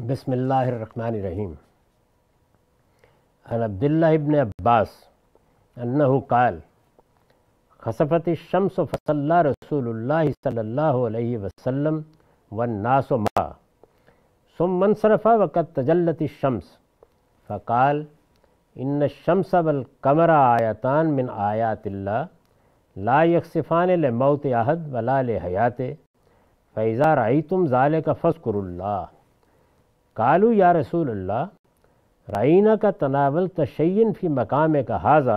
बसमीम अब्दुल्ला इबन अब्बास अनहु काल खसफत शम्स फसल्ला रसूल सल्ला वसलम व नास मा सुमनसरफ़ा वक़त तजलत शम्स फ़काल इन शम्स बल कमरा आयातान मिन आयातिल्ला ला यकसिफ़ान ल मौत आहद वला हयात फ़ैज़ा रई तुम ज़ाल का फ़स्कुरल्ला कालू या रसूल अल्लाह रईना का तनावल तशयन फ़ी मकाम का हाजा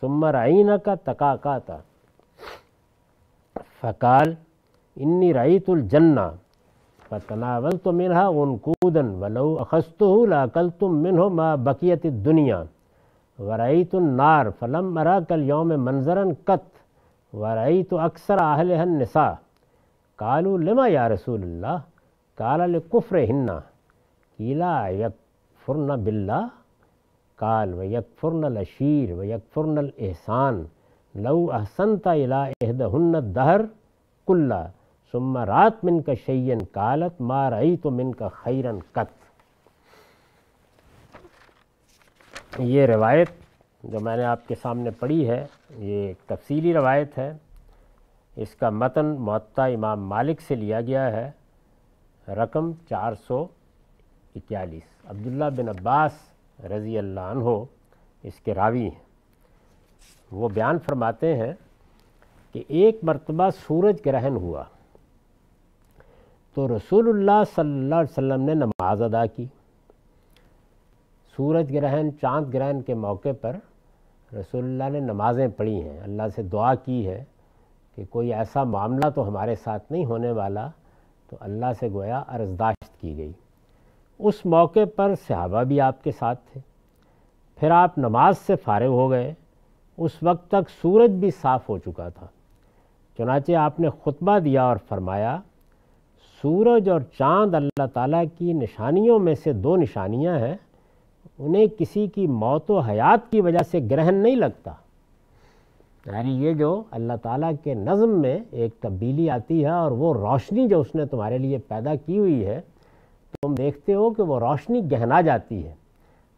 सुमर रईना का तकाका था फ़काल इन्नी रईतुलजन्ना व तनावल तो मिनहा उनकूदन वलो अखस्तु लाकल तुम मिनहो माँ बकियत दुनिया नार फ़लम मरा कल योम मंजरन कत रई तो अक्सर आहल निसा कालू लिमा या रसूल अल्लाह काला कुफ़्र हिन्ना इला यकफुरन बिल्ला काल व यकफुरन अशीर व यकफुरन एहसान लऊ अहसनता इला हन्न दहर कुल्ला सुम्मा रात मिन का शैन कालत मार आई तो मिन का खैरन कत ये रवायत जो मैंने आपके सामने पढ़ी है ये एक तफसीली रवायत है इसका मतन मत्ता इमाम मालिक से लिया गया है रकम चार सौ इक्यालीस अब्दुल्ला बिन अब्बास रज़ी अल्लाह इसके रावी हैं वो बयान फरमाते हैं कि एक मरतबा सूरज ग्रहण हुआ तो रसूलुल्लाह सल्लल्लाहु अलैहि वसल्लम ने नमाज अदा की सूरज ग्रहण चांद ग्रहण के मौके पर रसूलुल्लाह ने नमाज़ें पढ़ी हैं अल्लाह से दुआ की है कि कोई ऐसा मामला तो हमारे साथ नहीं होने वाला तो अल्लाह से गोया अर्जदाश्त की गई उस मौके पर सहाबा भी आपके साथ थे फिर आप नमाज से फारग हो गए उस वक्त तक सूरज भी साफ़ हो चुका था चुनाचे आपने खुतबा दिया और फरमाया सूरज और चांद अल्लाह ताला की निशानियों में से दो निशानियां हैं उन्हें किसी की मौत व हयात की वजह से ग्रहण नहीं लगता यानी ये जो अल्लाह ताला के नज़म में एक तब्दीली आती है और वो रोशनी जो उसने तुम्हारे लिए पैदा की हुई है तुम देखते हो कि वो रोशनी गहना जाती है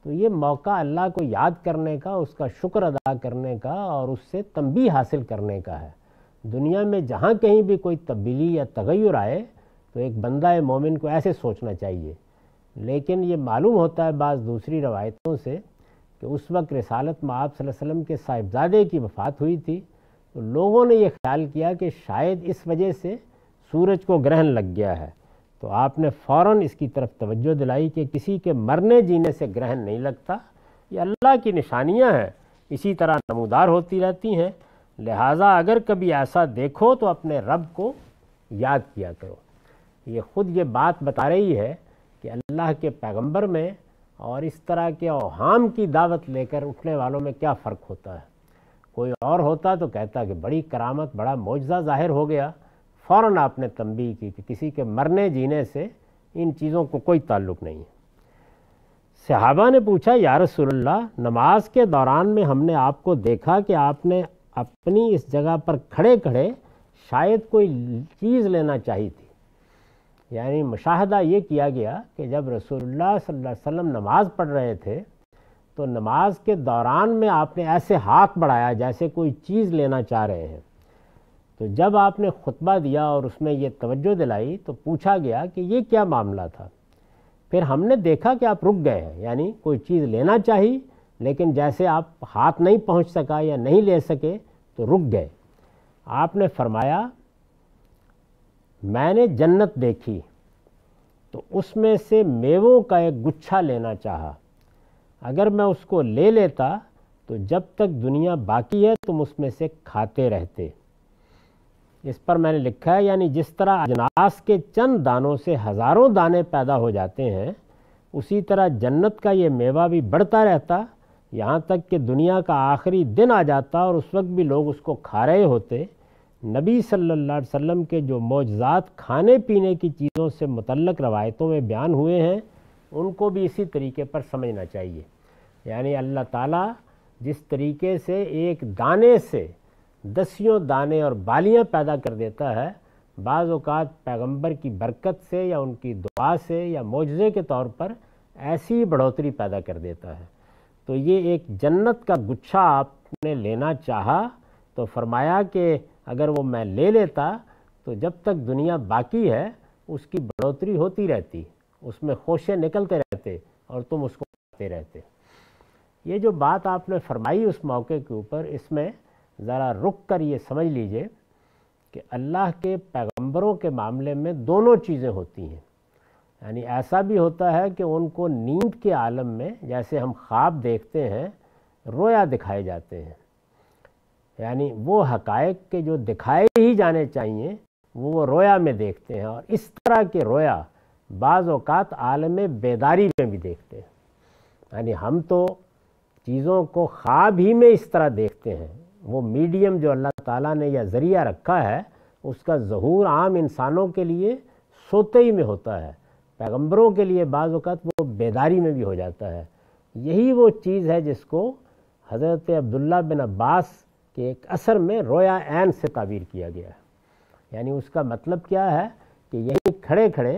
तो ये मौका अल्लाह को याद करने का उसका शुक्र अदा करने का और उससे तंबी हासिल करने का है दुनिया में जहाँ कहीं भी कोई तब्दीली या तगैर आए तो एक बंदा मोमिन को ऐसे सोचना चाहिए लेकिन ये मालूम होता है बाज़ दूसरी रवायतों से कि उस वक्त रसालत आप वसम के साहिबजादे की वफ़ात हुई थी तो लोगों ने यह ख्याल किया कि शायद इस वजह से सूरज को ग्रहण लग गया है तो आपने फ़ौर इसकी तरफ तवज्जो दिलाई कि किसी के मरने जीने से ग्रहण नहीं लगता ये अल्लाह की निशानियाँ हैं इसी तरह नमोदार होती रहती हैं लिहाजा अगर कभी ऐसा देखो तो अपने रब को याद किया करो ये ख़ुद ये बात बता रही है कि अल्लाह के पैगंबर में और इस तरह के अहम की दावत लेकर उठने वालों में क्या फ़र्क होता है कोई और होता तो कहता कि बड़ी करामत बड़ा मुआजा ज़ाहिर हो गया फ़ौर आपने तंबी की कि किसी के मरने जीने से इन चीज़ों को कोई ताल्लुक़ नहीं है सहाबा ने पूछा या रसोल्ला नमाज के दौरान में हमने आपको देखा कि आपने अपनी इस जगह पर खड़े खड़े शायद कोई चीज़ लेना चाहिए थी यानी मुशाहदा ये किया गया कि जब रसोल्ला वसम नमाज पढ़ रहे थे तो नमाज के दौरान में आपने ऐसे हाथ बढ़ाया जैसे कोई चीज़ लेना चाह रहे हैं तो जब आपने खुतबा दिया और उसमें ये तवज्जो दिलाई तो पूछा गया कि ये क्या मामला था फिर हमने देखा कि आप रुक गए हैं यानी कोई चीज़ लेना चाहिए लेकिन जैसे आप हाथ नहीं पहुंच सका या नहीं ले सके तो रुक गए आपने फरमाया मैंने जन्नत देखी तो उसमें से मेवों का एक गुच्छा लेना चाहा अगर मैं उसको ले लेता तो जब तक दुनिया बाकी है तुम उसमें से खाते रहते इस पर मैंने लिखा है यानी जिस तरह अजनास के चंद दानों से हज़ारों दाने पैदा हो जाते हैं उसी तरह जन्नत का ये मेवा भी बढ़ता रहता यहाँ तक कि दुनिया का आखिरी दिन आ जाता और उस वक्त भी लोग उसको खा रहे होते नबी सल्लल्लाहु अलैहि वसल्लम के जो मौजात खाने पीने की चीज़ों से मुतलक रवायतों में बयान हुए हैं उनको भी इसी तरीके पर समझना चाहिए यानी अल्लाह ताला जिस तरीके से एक दाने से दसियों दाने और बालियां पैदा कर देता है बाज़ अवत पैगम्बर की बरकत से या उनकी दुआ से या मुजज़े के तौर पर ऐसी बढ़ोतरी पैदा कर देता है तो ये एक जन्नत का गुच्छा आपने लेना चाहा तो फरमाया कि अगर वो मैं ले लेता तो जब तक दुनिया बाकी है उसकी बढ़ोतरी होती रहती उसमें खोशे निकलते रहते और तुम उसको खाते रहते ये जो बात आपने फरमाई उस मौके के ऊपर इसमें ज़रा रुक कर ये समझ लीजिए कि अल्लाह के पैगंबरों के मामले में दोनों चीज़ें होती हैं यानी ऐसा भी होता है कि उनको नींद के आलम में जैसे हम ख्वाब देखते हैं रोया दिखाए जाते हैं यानी वो हकायक के जो दिखाए ही जाने चाहिए वो वो रोया में देखते हैं और इस तरह के रोया बाज़ अवत आलम बेदारी में भी देखते हैं यानी हम तो चीज़ों को ख्वाब ही में इस तरह देखते हैं वो मीडियम जो अल्लाह ताला ने या ज़रिया रखा है उसका ज़हूर आम इंसानों के लिए सोते ही में होता है पैगंबरों के लिए बाज़त वो बेदारी में भी हो जाता है यही वो चीज़ है जिसको हज़रत अब्दुल्ला बिन अब्बास के एक असर में रोया ऐन से ताबीर किया गया है यानी उसका मतलब क्या है कि यही खड़े खड़े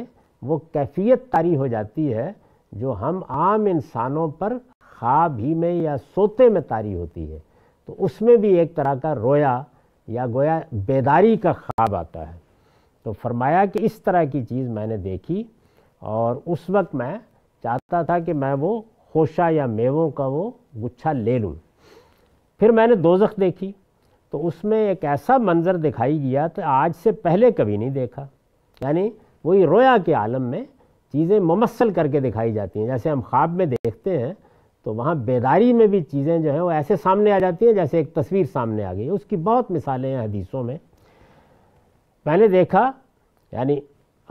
वो कैफियत तारी हो जाती है जो हम आम इंसानों पर ख्वाब ही में या सोते में तारी होती है तो उसमें भी एक तरह का रोया या गोया बेदारी का ख्वाब आता है तो फरमाया कि इस तरह की चीज़ मैंने देखी और उस वक्त मैं चाहता था कि मैं वो खोशा या मेवों का वो गुच्छा ले लूँ फिर मैंने दोजख देखी तो उसमें एक ऐसा मंज़र दिखाई दिया तो आज से पहले कभी नहीं देखा यानी वही रोया के आलम में चीज़ें ममसल करके दिखाई जाती हैं जैसे हम ख्वाब में देखते हैं तो वहाँ बेदारी में भी चीज़ें जो हैं वो ऐसे सामने आ जाती हैं जैसे एक तस्वीर सामने आ गई उसकी बहुत मिसालें हैं हदीसों में मैंने देखा यानी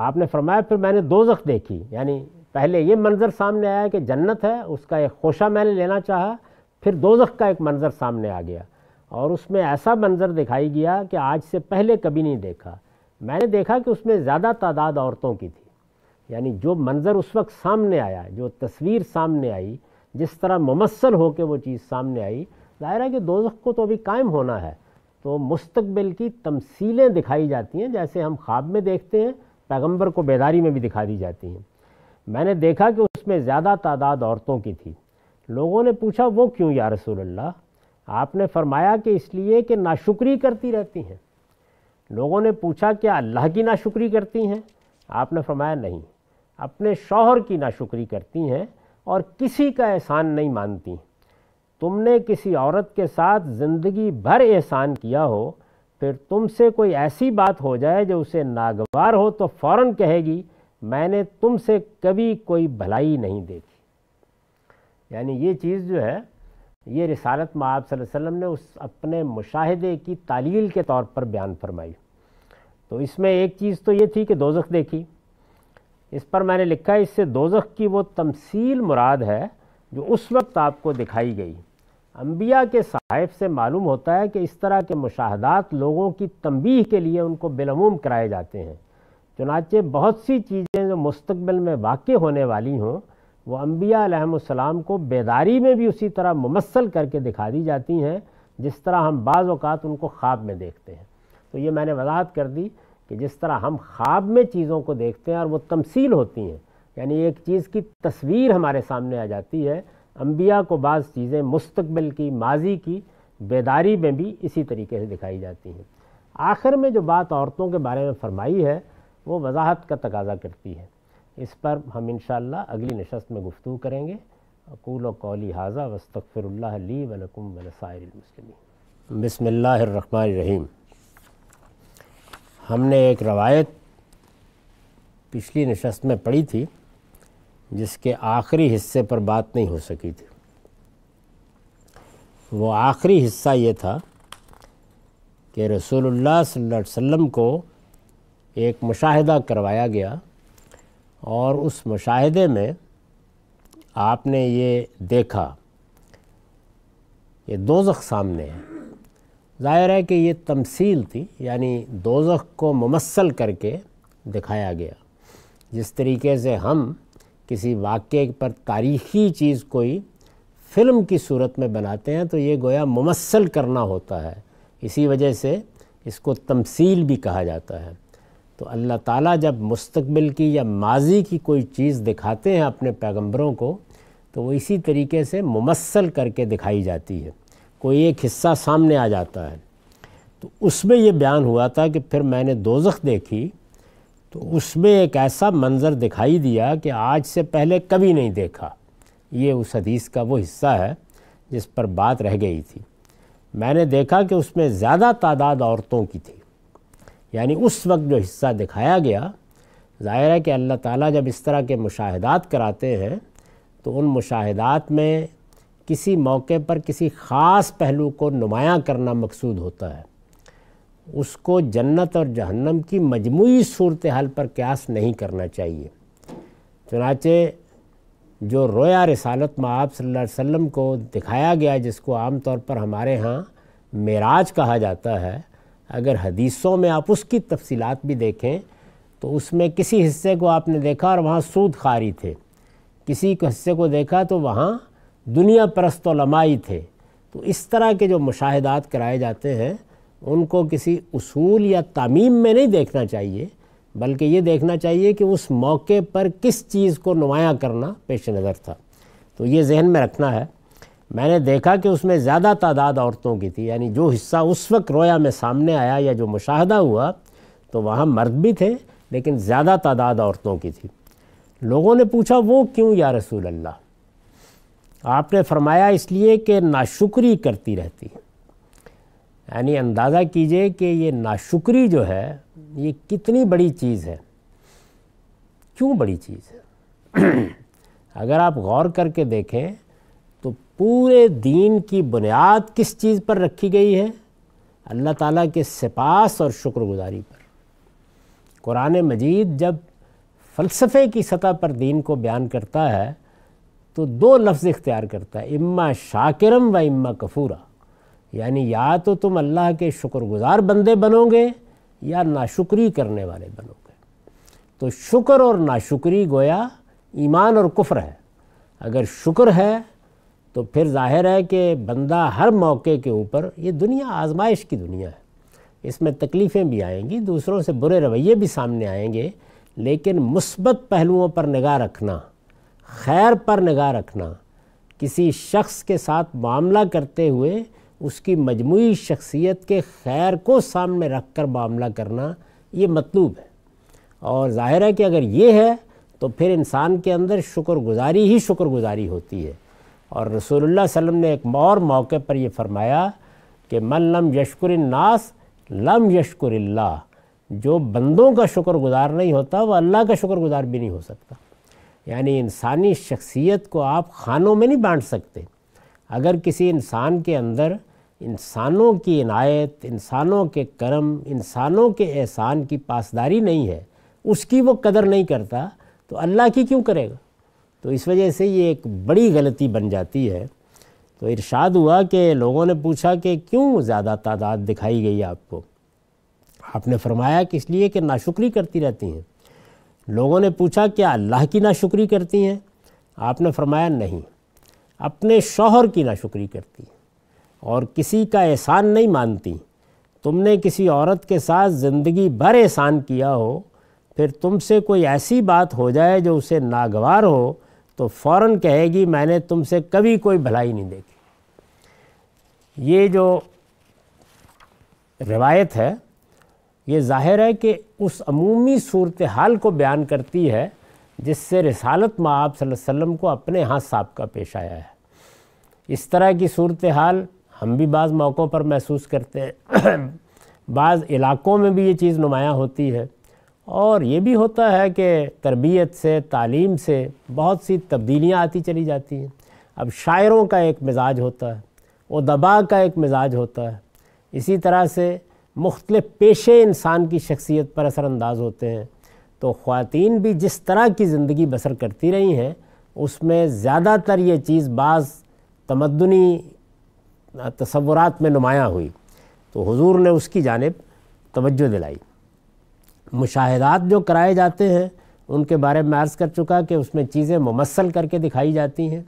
आपने फरमाया फिर मैंने दो देखी यानी पहले ये मंज़र सामने आया कि जन्नत है उसका एक खोशा मैंने लेना चाहा फिर दोजख का एक मंज़र सामने आ गया और उसमें ऐसा मंज़र दिखाई गया कि आज से पहले कभी नहीं देखा मैंने देखा कि उसमें ज़्यादा तादाद औरतों की थी यानी जो मंज़र उस वक्त सामने आया जो तस्वीर सामने आई जिस तरह ममसल होकर वो चीज़ सामने आई ज़ाहिर है कि दोजख को तो अभी कायम होना है तो मुस्तबिल की तमसीलें दिखाई जाती हैं जैसे हम ख्वाब में देखते हैं पैगम्बर को बेदारी में भी दिखा दी जाती हैं मैंने देखा कि उसमें ज़्यादा तादाद औरतों की थी लोगों ने पूछा वो क्यों या रसूल अल्लाह आपने फरमाया कि इसलिए कि नाशुक्री करती रहती हैं लोगों ने पूछा क्या अल्लाह की नाशुक्री करती हैं आपने फरमाया नहीं अपने शौहर की नाशुक्री करती हैं और किसी का एहसान नहीं मानती तुमने किसी औरत के साथ ज़िंदगी भर एहसान किया हो फिर तुमसे कोई ऐसी बात हो जाए जो उसे नागवार हो तो फ़ौर कहेगी मैंने तुमसे कभी कोई भलाई नहीं देखी यानी ये चीज़ जो है ये रिसालत माँ वसल्लम ने उस अपने मुशाहदे की तालील के तौर पर बयान फरमाई तो इसमें एक चीज़ तो ये थी कि दोजख देखी इस पर मैंने लिखा है इससे दोजख की वो तमसील मुराद है जो उस वक्त आपको दिखाई गई अम्बिया के साहिब से मालूम होता है कि इस तरह के मुशाहदात लोगों की तंबीह के लिए उनको बिलमूम कराए जाते हैं चुनाचे बहुत सी चीज़ें जो मुस्तबिल में वाक़ होने वाली हों वो अम्बिया को बेदारी में भी उसी तरह मुमसल करके दिखा दी जाती हैं जिस तरह हम बाज़ात उनको ख्वाब में देखते हैं तो ये मैंने वजाहत कर दी कि जिस तरह हम ख्वाब में चीज़ों को देखते हैं और वो तमसील होती हैं यानी एक चीज़ की तस्वीर हमारे सामने आ जाती है अम्बिया को बाज़ चीज़ें मुस्तबिल की माजी की बेदारी में भी इसी तरीके से दिखाई जाती हैं आखिर में जो बात औरतों के बारे में फरमाई है वो वजाहत का तकाजा करती है इस पर हम इन अगली नशस्त में गुफ्तु करेंगे अकूल कौली हाजा वस्तफ़िर वलकुम वलसायर बसमिल्लर रहीम हमने एक रवायत पिछली नशस्त में पढ़ी थी जिसके आखिरी हिस्से पर बात नहीं हो सकी थी वो आखिरी हिस्सा ये था कि रसूलुल्लाह सल्लल्लाहु को एक मुशाह करवाया गया और उस मुशाहदे में आपने ये देखा कि दोजख सामने है ज़ाहिर है कि ये तमसील थी यानी दोजख को ममसल करके दिखाया गया जिस तरीके से हम किसी वाक्य पर तारीखी चीज़ कोई फ़िल्म की सूरत में बनाते हैं तो ये गोया ममसल करना होता है इसी वजह से इसको तमसील भी कहा जाता है तो अल्लाह ताला जब मुस्तबिल की या माजी की कोई चीज़ दिखाते हैं अपने पैगम्बरों को तो वो इसी तरीके से मुमसल करके दिखाई जाती है कोई एक हिस्सा सामने आ जाता है तो उसमें ये बयान हुआ था कि फिर मैंने दोजख देखी तो उसमें एक ऐसा मंज़र दिखाई दिया कि आज से पहले कभी नहीं देखा ये उस हदीस का वो हिस्सा है जिस पर बात रह गई थी मैंने देखा कि उसमें ज़्यादा तादाद औरतों की थी यानी उस वक्त जो हिस्सा दिखाया गया ज़ाहिर है कि अल्लाह ताला जब इस तरह के मुशाहदात कराते हैं तो उन मुशाहदात में किसी मौके पर किसी ख़ास पहलू को नुमाया करना मकसूद होता है उसको जन्नत और जहन्नम की मजमू सूरत हाल पर क्यास नहीं करना चाहिए चुनाचे जो रोया रसालत में आप वसम को दिखाया गया जिसको आम तौर पर हमारे यहाँ मेराज कहा जाता है अगर हदीसों में आप उसकी तफसीलात भी देखें तो उसमें किसी हिस्से को आपने देखा और वहाँ सूद खारी थे किसी हिस्से को देखा तो वहाँ दुनिया परस्त लमाई थे तो इस तरह के जो मुशाहदात कराए जाते हैं उनको किसी असूल या तामीम में नहीं देखना चाहिए बल्कि ये देखना चाहिए कि उस मौके पर किस चीज़ को नुमाया करना पेश नज़र था तो ये जहन में रखना है मैंने देखा कि उसमें ज़्यादा तादाद औरतों की थी यानी जो हिस्सा उस वक्त रोया में सामने आया या जो मुशाहदा हुआ तो वहाँ मर्द भी थे लेकिन ज़्यादा तादाद औरतों की थी लोगों ने पूछा वो क्यों या रसूल अल्लाह आपने फरमाया इसलिए कि नाशुक्री करती रहती है यानी अंदाज़ा कीजिए कि ये नाशुक्री जो है ये कितनी बड़ी चीज़ है क्यों बड़ी चीज़ है अगर आप गौर करके देखें तो पूरे दीन की बुनियाद किस चीज़ पर रखी गई है अल्लाह ताला के सिपास और शुक्रगुजारी पर कुरान मजीद जब फ़लसफ़े की सतह पर दीन को बयान करता है तो दो लफ्ज़ इख्तियार करता है इम्मा शाकिरम व इम्मा कफूरा यानी या तो तुम अल्लाह के शुक्रगुजार बंदे बनोगे या नाशुक्री करने वाले बनोगे तो शुक्र और नाशुक्री गोया ईमान और कुफ्र है अगर शुक्र है तो फिर जाहिर है कि बंदा हर मौके के ऊपर ये दुनिया आजमाइश की दुनिया है इसमें तकलीफ़ें भी आएंगी दूसरों से बुरे रवैये भी सामने आएंगे लेकिन मुस्बत पहलुओं पर निगाह रखना खैर पर निगाह रखना किसी शख्स के साथ मामला करते हुए उसकी मजमू शख्सियत के खैर को सामने रख कर मामला करना ये मतलूब है और ज़ाहिर है कि अगर ये है तो फिर इंसान के अंदर शुक्रगुजारी ही शुक्रगुजारी होती है और रसूलुल्लाह वसल्लम ने एक और मौके पर यह फरमाया कि मन लम यशकुर नास लम यशकुर जो बंदों का शुक्रगुजार नहीं होता वह अल्लाह का शुक्रगुजार भी नहीं हो सकता यानी इंसानी शख्सियत को आप खानों में नहीं बांट सकते अगर किसी इंसान के अंदर इंसानों की इनायत इंसानों के करम इंसानों के एहसान की पासदारी नहीं है उसकी वो कदर नहीं करता तो अल्लाह की क्यों करेगा तो इस वजह से ये एक बड़ी गलती बन जाती है तो इरशाद हुआ कि लोगों ने पूछा कि क्यों ज़्यादा तादाद दिखाई गई आपको आपने फरमाया कि इसलिए कि नाशुक्री करती रहती हैं लोगों ने पूछा क्या अल्लाह की नाशुक्री करती हैं आपने फरमाया नहीं अपने शौहर की नाशुक्री करती हैं और किसी का एहसान नहीं मानती तुमने किसी औरत के साथ ज़िंदगी भर एहसान किया हो फिर तुमसे कोई ऐसी बात हो जाए जो उसे नागवार हो तो फ़ौर कहेगी मैंने तुमसे कभी कोई भलाई नहीं देखी ये जो रिवायत है ये जाहिर है कि उस अमूमी सूरत हाल को बयान करती है जिससे रसालत माँ वसल्लम को अपने हाथ साफ का पेश आया है इस तरह की सूरत हाल हम भी बाज़ मौक़ों पर महसूस करते हैं बाज़ इलाक़ों में भी ये चीज़ नुमाया होती है और ये भी होता है कि तरबियत से तालीम से बहुत सी तब्दीलियाँ आती चली जाती हैं अब शायरों का एक मिजाज होता है उदबा का एक मिजाज होता है इसी तरह से मुख्तल पेशे इंसान की शख्सियत पर असरानंदाज होते हैं तो ख़्वातीन भी जिस तरह की ज़िंदगी बसर करती रही हैं उसमें ज़्यादातर ये चीज़ बाज़ तमदनी तस्वुरात में नुमायाँ हुई तो हुजूर ने उसकी जानब तवज्जो दिलाई मुशाहदात जो कराए जाते हैं उनके बारे में अर्ज़ कर चुका कि उसमें चीज़ें ममसल करके दिखाई जाती हैं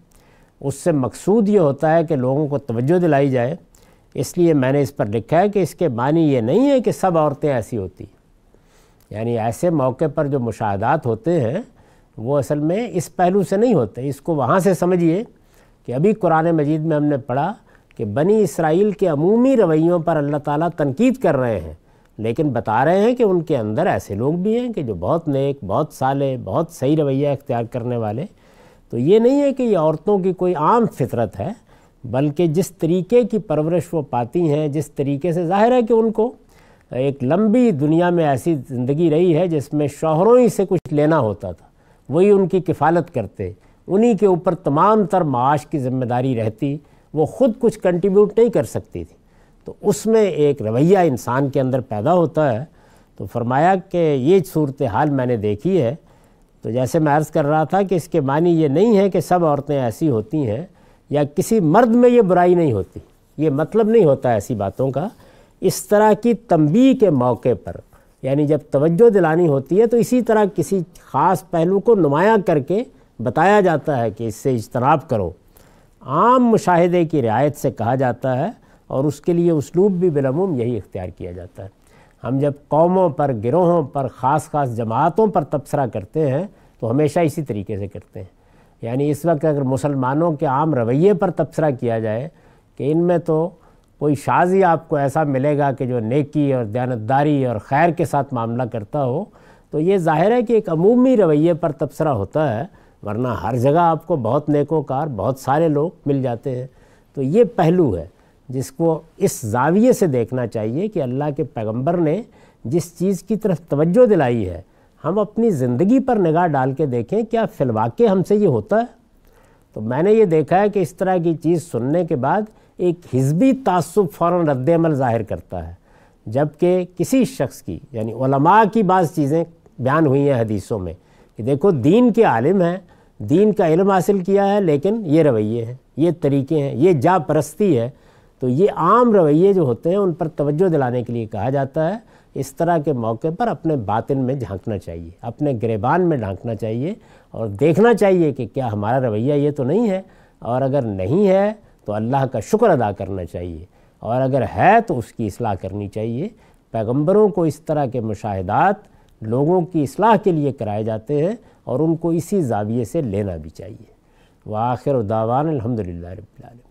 उससे मकसूद ये होता है कि लोगों को तवज्जो दिलाई जाए इसलिए मैंने इस पर लिखा है कि इसके मानी ये नहीं है कि सब औरतें ऐसी होती यानी ऐसे मौके पर जो मुशाहदात होते हैं वो असल में इस पहलू से नहीं होते इसको वहाँ से समझिए कि अभी कुरान मजीद में हमने पढ़ा कि बनी इसराइल के अमूमी रवैयों पर अल्लाह ताला तनकीद कर रहे हैं लेकिन बता रहे हैं कि उनके अंदर ऐसे लोग भी हैं कि जो बहुत नेक बहुत साले बहुत सही रवैया इख्तियार करने वाले तो ये नहीं है कि ये औरतों की कोई आम फितरत है बल्कि जिस तरीके की परवरिश वो पाती हैं जिस तरीके से ज़ाहिर है कि उनको एक लंबी दुनिया में ऐसी ज़िंदगी रही है जिसमें शोहरों ही से कुछ लेना होता था वही उनकी किफ़ालत करते उन्हीं के ऊपर तमाम तर माश की जिम्मेदारी रहती वो ख़ुद कुछ कंट्रीब्यूट नहीं कर सकती थी तो उसमें एक रवैया इंसान के अंदर पैदा होता है तो फरमाया कि ये सूरत हाल मैंने देखी है तो जैसे मैं अर्ज़ कर रहा था कि इसके मानी ये नहीं है कि सब औरतें ऐसी होती हैं या किसी मर्द में ये बुराई नहीं होती ये मतलब नहीं होता ऐसी बातों का इस तरह की तंबी के मौके पर यानी जब तवज्जो दिलानी होती है तो इसी तरह किसी ख़ास पहलू को नुमाया करके बताया जाता है कि इससे इजतनाब करो आम मुशाहदे की रियायत से कहा जाता है और उसके लिए उसलूब भी बिलमूम यही इख्तियार किया जाता है हम जब कौमों पर गिरोहों पर ख़ास ख़ास जमातों पर तबसरा करते हैं तो हमेशा इसी तरीके से करते हैं यानी इस वक्त अगर मुसलमानों के आम रवैये पर तबसरा किया जाए कि इनमें तो कोई शाजी आपको ऐसा मिलेगा कि जो नेकी और दयानतदारी और खैर के साथ मामला करता हो तो ये ज़ाहिर है कि एक अमूमी रवैये पर तबसरा होता है वरना हर जगह आपको बहुत नेकोकार बहुत सारे लोग मिल जाते हैं तो ये पहलू है जिसको इस जाविये से देखना चाहिए कि अल्लाह के पैगंबर ने जिस चीज़ की तरफ तवज्जो दिलाई है हम अपनी ज़िंदगी पर निगाह डाल के देखें क्या के हमसे ये होता है तो मैंने ये देखा है कि इस तरह की चीज़ सुनने के बाद एक हिजबी तसब फ़ौर रद्दमल ज़ाहिर करता है जबकि किसी शख्स की यानी ओलमा की बाज़ चीज़ें बयान हुई हैं हदीसों में कि देखो दीन के आलिम हैं दीन का इल्म हासिल किया है लेकिन ये रवैये हैं ये तरीके हैं ये जा परस्ती है तो ये आम रवैये जो होते हैं उन पर तवज्जो दिलाने के लिए कहा जाता है इस तरह के मौके पर अपने बातिन में झांकना चाहिए अपने गिरबान में ढांकना चाहिए और देखना चाहिए कि क्या हमारा रवैया ये तो नहीं है और अगर नहीं है तो अल्लाह का शुक्र अदा करना चाहिए और अगर है तो उसकी असलाह करनी चाहिए पैगम्बरों को इस तरह के मुशाहदात लोगों की असलाह के लिए कराए जाते हैं और उनको इसी जाविये से लेना भी चाहिए व आखिर दावान अलहमदिल्ला रबालम